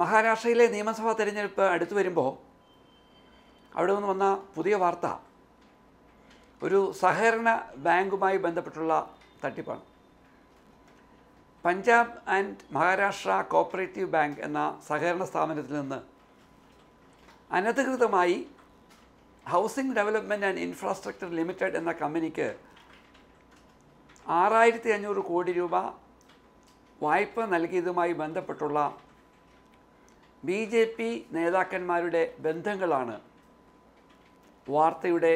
മഹാരാഷ്ട്രയിലെ നിയമസഭാ തെരഞ്ഞെടുപ്പ് അടുത്തു വരുമ്പോൾ അവിടെ നിന്ന് വന്ന പുതിയ വാർത്ത ഒരു സഹകരണ ബാങ്കുമായി ബന്ധപ്പെട്ടുള്ള തട്ടിപ്പാണ് Punjab and Maharashtra cooperative bank എന്ന സഹകരണ സ്ഥാപനത്തിൽ നിന്ന് അനധികൃതമായി housing development and infrastructure limited എന്ന കമ്പനിക്ക് ആറായിരത്തി അഞ്ഞൂറ് കോടി രൂപ വായ്പ നൽകിയതുമായി ബന്ധപ്പെട്ടുള്ള ബി ജെ പി നേതാക്കന്മാരുടെ ബന്ധങ്ങളാണ് വാർത്തയുടെ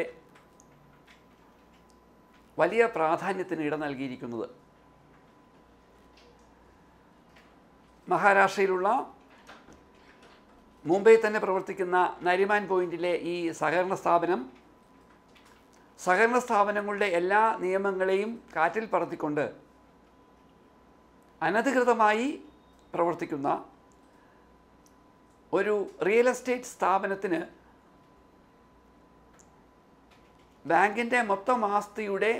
വലിയ പ്രാധാന്യത്തിന് ഇട നൽകിയിരിക്കുന്നത് മഹാരാഷ്ട്രയിലുള്ള മുംബൈ തന്നെ പ്രവർത്തിക്കുന്ന നരിമാൻ പോയിന്റിലെ ഈ സഹകരണ സ്ഥാപനം സഹകരണ സ്ഥാപനങ്ങളുടെ എല്ലാ നിയമങ്ങളെയും കാറ്റിൽ പറത്തിക്കൊണ്ട് അനധികൃതമായി പ്രവർത്തിക്കുന്ന ഒരു റിയൽ എസ്റ്റേറ്റ് സ്ഥാപനത്തിന് ബാങ്കിൻ്റെ മൊത്തം ആസ്തിയുടെ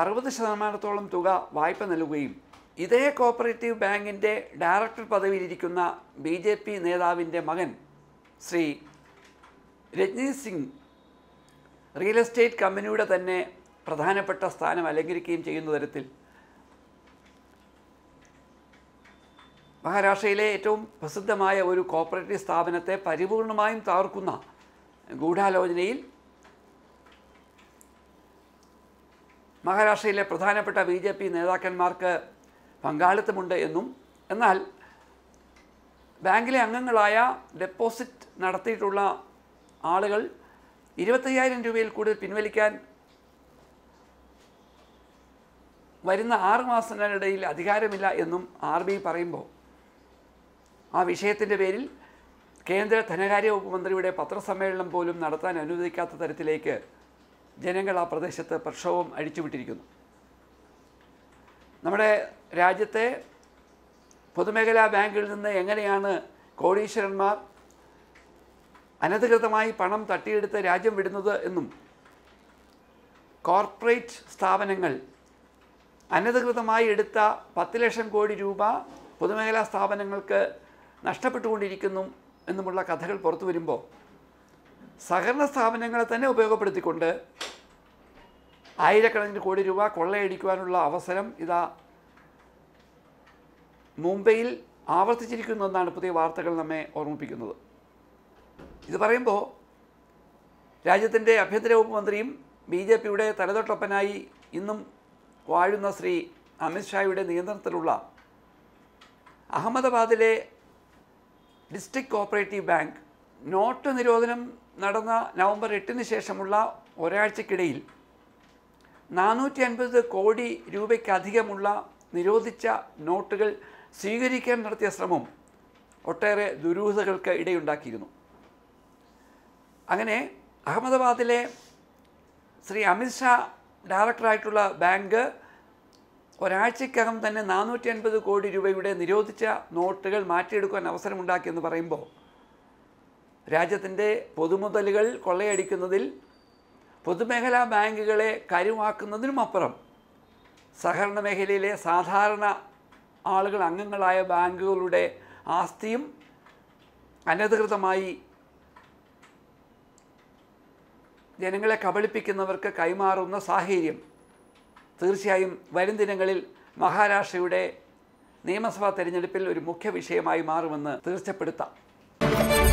അറുപത് ശതമാനത്തോളം തുക വായ്പ നൽകുകയും ഇതേ കോപ്പറേറ്റീവ് ബാങ്കിൻ്റെ ഡയറക്ടർ പദവിയിലിരിക്കുന്ന ബി ജെ പി നേതാവിൻ്റെ മകൻ ശ്രീ രജനീത് സിംഗ് റിയൽ എസ്റ്റേറ്റ് കമ്പനിയുടെ തന്നെ പ്രധാനപ്പെട്ട സ്ഥാനം അലങ്കരിക്കുകയും ചെയ്യുന്ന തരത്തിൽ മഹാരാഷ്ട്രയിലെ ഏറ്റവും പ്രസിദ്ധമായ ഒരു കോപ്പറേറ്റീവ് സ്ഥാപനത്തെ പരിപൂർണമായും തകർക്കുന്ന ഗൂഢാലോചനയിൽ മഹാരാഷ്ട്രയിലെ പ്രധാനപ്പെട്ട ബി ജെ പി നേതാക്കന്മാർക്ക് പങ്കാളിത്തമുണ്ട് എന്നും എന്നാൽ ബാങ്കിലെ അംഗങ്ങളായ ഡെപ്പോസിറ്റ് നടത്തിയിട്ടുള്ള ആളുകൾ ഇരുപത്തയ്യായിരം രൂപയിൽ കൂടുതൽ പിൻവലിക്കാൻ വരുന്ന ആറ് മാസത്തിനിടയിൽ അധികാരമില്ല എന്നും ആർ ബി പറയുമ്പോൾ ആ വിഷയത്തിൻ്റെ പേരിൽ കേന്ദ്ര ധനകാര്യ വകുപ്പ് മന്ത്രിയുടെ പത്രസമ്മേളനം പോലും നടത്താൻ അനുവദിക്കാത്ത തരത്തിലേക്ക് ജനങ്ങൾ ആ പ്രദേശത്ത് പ്രക്ഷോഭം അഴിച്ചുവിട്ടിരിക്കുന്നു നമ്മുടെ രാജ്യത്തെ പൊതുമേഖലാ ബാങ്കിൽ നിന്ന് എങ്ങനെയാണ് കോടീശ്വരന്മാർ അനധികൃതമായി പണം തട്ടിയെടുത്ത് രാജ്യം വിടുന്നത് എന്നും കോർപ്പറേറ്റ് സ്ഥാപനങ്ങൾ അനധികൃതമായി എടുത്ത പത്ത് ലക്ഷം കോടി രൂപ പൊതുമേഖലാ സ്ഥാപനങ്ങൾക്ക് നഷ്ടപ്പെട്ടുകൊണ്ടിരിക്കുന്നു എന്നുമുള്ള കഥകൾ പുറത്തു വരുമ്പോൾ സഹകരണ സ്ഥാപനങ്ങളെ തന്നെ ഉപയോഗപ്പെടുത്തിക്കൊണ്ട് ആയിരക്കണക്കിന് കോടി രൂപ കൊള്ളയടിക്കുവാനുള്ള അവസരം ഇതാ മുംബൈയിൽ ആവർത്തിച്ചിരിക്കുന്നു എന്നാണ് പുതിയ വാർത്തകൾ നമ്മെ ഓർമ്മിപ്പിക്കുന്നത് ഇത് പറയുമ്പോൾ രാജ്യത്തിൻ്റെ ആഭ്യന്തര വകുപ്പ് മന്ത്രിയും ബി ജെ പിയുടെ തലതൊട്ടൊപ്പനായി ഇന്നും വാഴുന്ന ശ്രീ അമിത്ഷായുടെ നിയന്ത്രണത്തിലുള്ള അഹമ്മദാബാദിലെ ഡിസ്ട്രിക്ട് കോപ്പറേറ്റീവ് ബാങ്ക് നോട്ട് നിരോധനം നടന്ന നവംബർ എട്ടിന് ശേഷമുള്ള ഒരാഴ്ചക്കിടയിൽ നാനൂറ്റി അൻപത് കോടി രൂപയ്ക്കധികമുള്ള നിരോധിച്ച നോട്ടുകൾ സ്വീകരിക്കാൻ നടത്തിയ ശ്രമം ഒട്ടേറെ ദുരൂഹതകൾക്ക് ഇടയുണ്ടാക്കിയിരുന്നു അങ്ങനെ അഹമ്മദാബാദിലെ ശ്രീ അമിത്ഷാ ഡയറക്ടറായിട്ടുള്ള ബാങ്ക് ഒരാഴ്ചക്കകം തന്നെ നാനൂറ്റി അൻപത് കോടി രൂപയുടെ നിരോധിച്ച നോട്ടുകൾ മാറ്റിയെടുക്കാൻ അവസരമുണ്ടാക്കിയെന്ന് പറയുമ്പോൾ രാജ്യത്തിൻ്റെ പൊതുമുതലുകൾ കൊള്ളയടിക്കുന്നതിൽ പൊതുമേഖലാ ബാങ്കുകളെ കരുവാക്കുന്നതിനും അപ്പുറം സഹകരണ മേഖലയിലെ സാധാരണ ആളുകൾ അംഗങ്ങളായ ബാങ്കുകളുടെ ആസ്തിയും അനധികൃതമായി ജനങ്ങളെ കബളിപ്പിക്കുന്നവർക്ക് കൈമാറുന്ന സാഹചര്യം തീർച്ചയായും വരും ദിനങ്ങളിൽ മഹാരാഷ്ട്രയുടെ നിയമസഭാ തെരഞ്ഞെടുപ്പിൽ ഒരു മുഖ്യ വിഷയമായി മാറുമെന്ന് തീർച്ചപ്പെടുത്താം